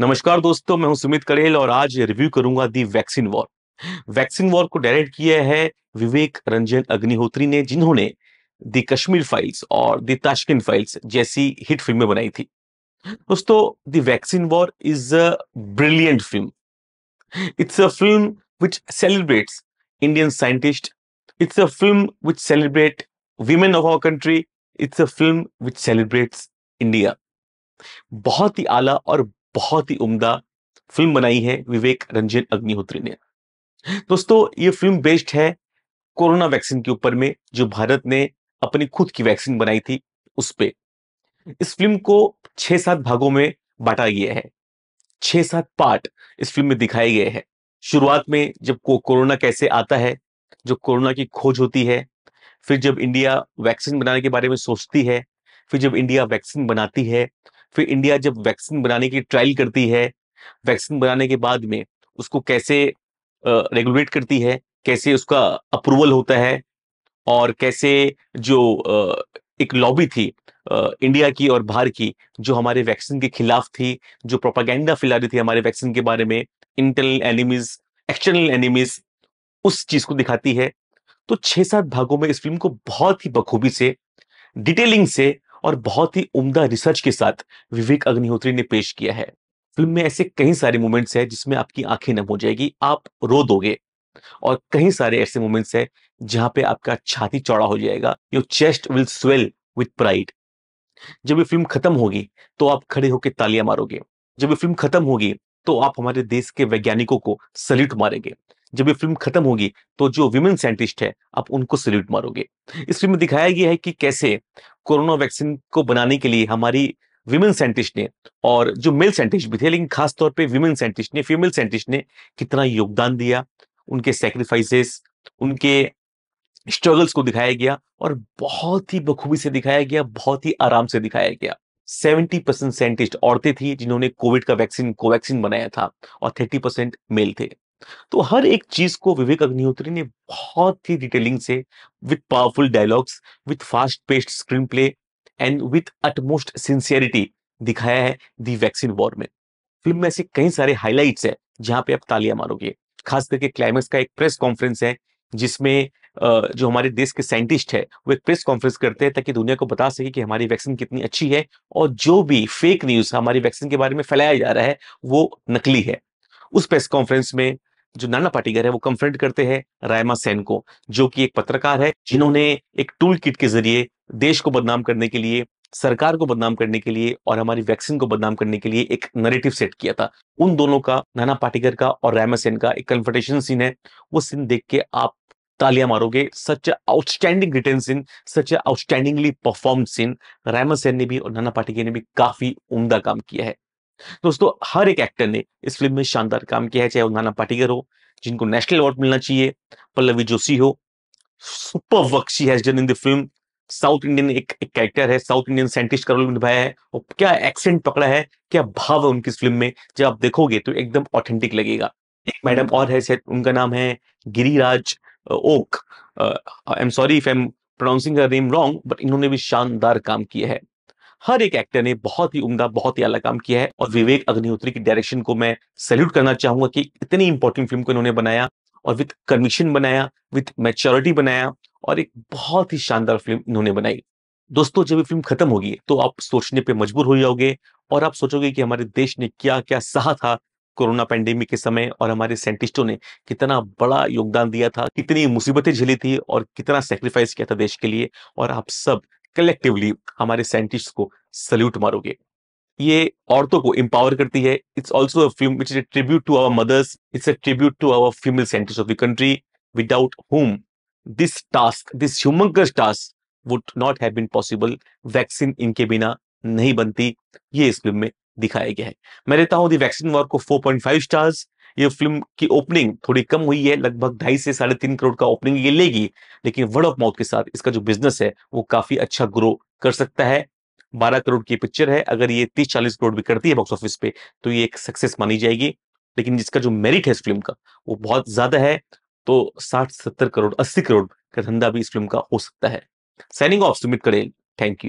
नमस्कार दोस्तों मैं हूं सुमित कड़ेल और आज रिव्यू करूंगा the vaccine war vaccine war को डायरेक्ट किया है विवेक रंजन अग्निहोत्री ने जिन्होंने दी कश्मीर फाइल्स और दी ताशकिन फाइल्स जैसी हिट फिल्में बनाई थी दोस्तों the vaccine war is a brilliant film it's a film which celebrates Indian scientist it's a film which celebrate women of our country it's a film which celebrates India बहुत ही आला और बहुत ही उम्दा फिल्म बनाई है विवेक रंजन अग्निहोत्री ने दोस्तों ये फिल्म बेस्ड है कोरोना वैक्सीन के ऊपर में जो भारत ने अपनी खुद की वैक्सीन बनाई थी उस पर इस फिल्म को छह सात भागों में बांटा गया है छह सात पार्ट इस फिल्म में दिखाए गए हैं शुरुआत में जब को कोरोना कैसे आता है जो कोरोना की खोज होती है फिर जब इंडिया वैक्सीन बनाने के बारे में सोचती है फिर जब इंडिया वैक्सीन बनाती है फिर इंडिया जब वैक्सीन बनाने की ट्रायल करती है वैक्सीन बनाने के बाद में उसको कैसे रेगुलेट करती है कैसे उसका अप्रूवल होता है और कैसे जो एक लॉबी थी इंडिया की और बाहर की जो हमारे वैक्सीन के खिलाफ थी जो प्रोपागेंडा फैला रही थी हमारे वैक्सीन के बारे में इंटरनल एनिमीज एक्सटर्नल एनिमीज उस चीज को दिखाती है तो छह सात भागों में इस फिल्म को बहुत ही बखूबी से डिटेलिंग से और बहुत ही उम्दा रिसर्च के साथ विवेक अग्निहोत्री ने पेश किया है फिल्म में ऐसे कई सारे मोमेंट्स हैं जिसमें आपकी आंखें नम हो जाएगी आप रो दोगे और कई सारे ऐसे मोमेंट्स हैं जहां पे आपका छाती चौड़ा हो जाएगा your chest will swell with pride जब ये फिल्म खत्म होगी तो आप खड़े होकर तालियां मारोगे जब ये फिल्म खत्म होगी तो आप हमारे देश के वैज्ञानिकों को सल्यूट मारेंगे जब ये फिल्म खत्म होगी तो जो विमेन साइंटिस्ट है आप उनको सल्यूट मारोगे इस फिल्म में दिखाया गया है कि कैसे कोरोना वैक्सीन को बनाने के लिए हमारी विमेन साइंटिस्ट ने और जो मेल साइंटिस्ट भी थे लेकिन खासतौर पे विमेन साइंटिस्ट ने फीमेल साइंटिस्ट ने कितना योगदान दिया उनके सेक्रीफाइसेस उनके स्ट्रगल्स को दिखाया गया और बहुत ही बखूबी से दिखाया गया बहुत ही आराम से दिखाया गया 70 परसेंट साइंटिस्ट औरतें थी जिन्होंने कोविड का वैक्सीन कोवैक्सीन बनाया था और 30 परसेंट मेल थे तो हर एक चीज को विवेक अग्निहोत्री ने बहुत ही डिटेलिंग से with powerful dialogues with fast paced screenplay and with utmost sincerity दिखाया है दी वैक्सीन वॉर में फिल्म में ऐसे कई सारे हाईलाइट्स है जहां पे आप तालियां मारोगे खास करके क्लाइमेक्स का एक प्रेस कॉन्फ्रेंस है जिसमें जो हमारे देश के साइंटिस्ट है वो एक प्रेस कॉन्फ्रेंस करते हैं ताकि दुनिया को बता सके कि हमारी वैक्सीन कितनी अच्छी है और जो भी फेक न्यूज हमारी वैक्सीन के बारे में फैलाया जा रहा है वो नकली है उस प्रेस कॉन्फ्रेंस में जो नाना पाटीगर है वो कंफ्रंट करते हैं रायमा सेन को जो कि एक पत्रकार है जिन्होंने एक टूल किट के जरिए देश को बदनाम करने के लिए सरकार को बदनाम करने के लिए और हमारी वैक्सीन को बदनाम करने के लिए एक नरेटिव सेट किया था उन दोनों का नाना पाटीकर का और रायमा सेन का एक कन्फर्टेशन सीन है वो सीन देख के आप तालियां मारोगे such outstanding written scene such outstandingly perform scene Raima Sen ने भी और नाना पाटीकर ने भी काफी उमदा काम किया है दोस्तों हर एक एक्टर ने इस फिल्म में शानदार काम किया है चाहे वो नाना पाटीगर हो जिनको नेशनल अवार्ड मिलना चाहिए पल्लवी जोशी हो super work she has done in the film South Indian एक, एक कैरेक्टर है साउथ इंडियन साइंटिस्ट का रोल निभाया है और क्या एक्सेंट पकड़ा है क्या भाव है उनकी इस फिल्म में जब आप देखोगे तो एकदम ऑथेंटिक लगेगा एक मैडम हम्म। और है शायद उनका नाम है Giriraj Oak I am sorry if I am pronouncing name wrong but इन्होंने भी शानदार काम किया है हर एक एक्टर ने बहुत ही उमदा बहुत ही अलग काम किया है और विवेक अग्निहोत्री की डायरेक्शन को मैं सैल्यूट करना चाहूंगा कि इतनी इंपॉर्टेंट फिल्म को इन्होंने बनाया और विथ कमीशन बनाया विथ मेच्योरिटी बनाया और एक बहुत ही शानदार फिल्म इन्होंने बनाई दोस्तों जब ये फिल्म खत्म होगी तो आप सोचने पर मजबूर हो जाओगे और आप सोचोगे कि हमारे देश ने क्या क्या सहा था कोरोना पैंडेमिक के समय और हमारे साइंटिस्टों ने कितना बड़ा योगदान दिया था कितनी मुसीबतें झेली थी और कितना सेक्रीफाइस किया था देश के लिए और आप सब कलेक्टिवली हमारे साइंटिस्ट को सल्यूट मारोगे ये औरतों को एम्पावर करती है it's also a film which is a tribute to our mothers it's a tribute to our female scientist of the country without whom this task this humongous task would not have been possible vaccine इनके बिना नहीं बनती ये इस film में दिखाया गया है मैं देता हूं दी वैक्सीन वॉर को 4.5 स्टार्स ये फिल्म की ओपनिंग थोड़ी कम हुई है लगभग ढाई से साढ़े तीन करोड़ का ओपनिंग ये लेगी लेकिन वर्ड ऑफ माउथ के साथ इसका जो बिजनेस है वो काफी अच्छा ग्रो कर सकता है बारह करोड़ की पिक्चर है अगर ये तीस चालीस करोड़ भी करती है बॉक्स ऑफिस पे तो ये एक सक्सेस मानी जाएगी लेकिन जिसका जो मेरिट है इस फिल्म का वो बहुत ज्यादा है तो साठ सत्तर करोड़ अस्सी करोड़ का धंधा भी इस फिल्म का हो सकता है साइनिंग ऑफ सुमित करेल थैंक यू